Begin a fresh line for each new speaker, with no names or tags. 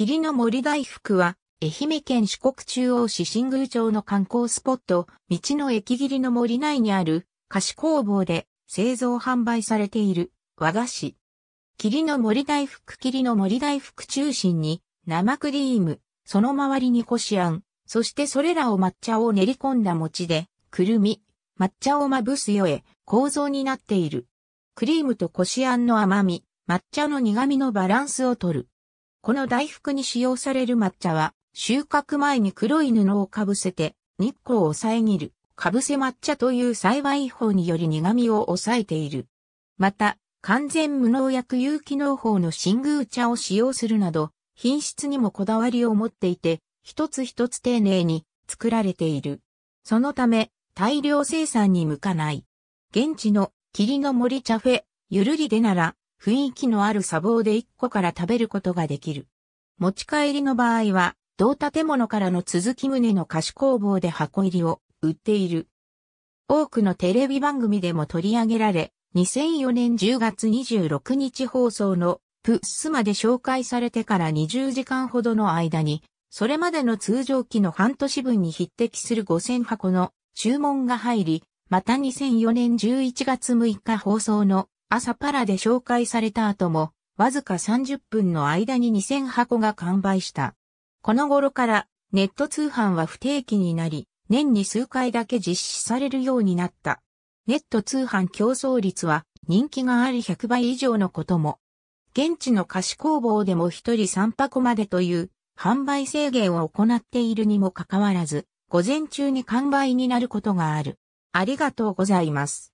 霧の森大福は、愛媛県四国中央市新宮町の観光スポット、道の駅霧の森内にある菓子工房で製造販売されている和菓子。霧の森大福霧の森大福中心に生クリーム、その周りにこしあん、そしてそれらを抹茶を練り込んだ餅で、くるみ、抹茶をまぶすよえ、構造になっている。クリームとこしあんの甘み、抹茶の苦味のバランスをとる。この大福に使用される抹茶は、収穫前に黒い布をかぶせて、日光を遮る、かぶせ抹茶という栽培法により苦味を抑えている。また、完全無農薬有機農法の新宮茶を使用するなど、品質にもこだわりを持っていて、一つ一つ丁寧に作られている。そのため、大量生産に向かない。現地の霧の森茶フェ、ゆるりでなら、雰囲気のある砂防で1個から食べることができる。持ち帰りの場合は、同建物からの続き棟の菓子工房で箱入りを売っている。多くのテレビ番組でも取り上げられ、2004年10月26日放送のプッスまで紹介されてから20時間ほどの間に、それまでの通常期の半年分に匹敵する5000箱の注文が入り、また2004年11月6日放送の朝パラで紹介された後も、わずか30分の間に2000箱が完売した。この頃からネット通販は不定期になり、年に数回だけ実施されるようになった。ネット通販競争率は人気がある100倍以上のことも。現地の菓子工房でも1人3箱までという販売制限を行っているにもかかわらず、午前中に完売になることがある。ありがとうございます。